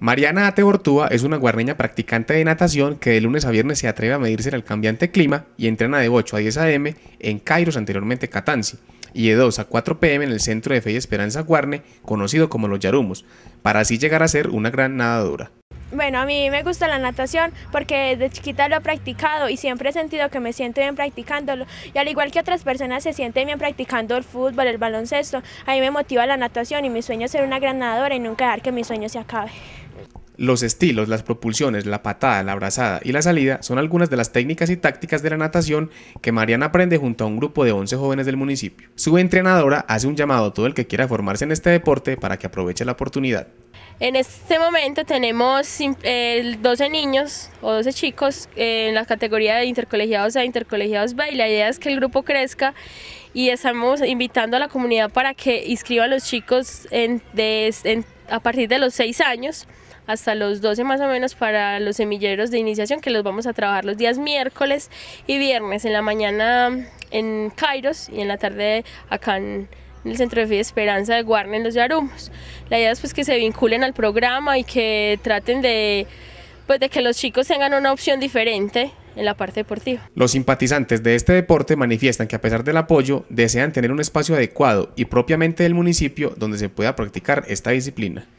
Mariana Bortúa es una guarneña practicante de natación que de lunes a viernes se atreve a medirse en el cambiante clima y entrena de 8 a 10 am en Cairos, anteriormente Catanzi, y de 2 a 4 pm en el Centro de Fe y Esperanza Guarne, conocido como Los Yarumos, para así llegar a ser una gran nadadora. Bueno, a mí me gusta la natación porque desde chiquita lo he practicado y siempre he sentido que me siento bien practicándolo. Y al igual que otras personas se sienten bien practicando el fútbol, el baloncesto, a mí me motiva la natación y mi sueño es ser una gran nadadora y nunca dejar que mi sueño se acabe. Los estilos, las propulsiones, la patada, la abrazada y la salida son algunas de las técnicas y tácticas de la natación que Mariana aprende junto a un grupo de 11 jóvenes del municipio. Su entrenadora hace un llamado a todo el que quiera formarse en este deporte para que aproveche la oportunidad. En este momento tenemos 12 eh, niños o 12 chicos en la categoría de intercolegiados a intercolegiados B y la idea es que el grupo crezca y estamos invitando a la comunidad para que inscriba a los chicos en, a partir de los 6 años hasta los 12 más o menos para los semilleros de iniciación que los vamos a trabajar los días miércoles y viernes en la mañana en Kairos y en la tarde acá en el Centro de Fe Esperanza de Guarne en los Yarumos. La idea es pues que se vinculen al programa y que traten de pues de que los chicos tengan una opción diferente en la parte deportiva. Los simpatizantes de este deporte manifiestan que a pesar del apoyo, desean tener un espacio adecuado y propiamente del municipio donde se pueda practicar esta disciplina.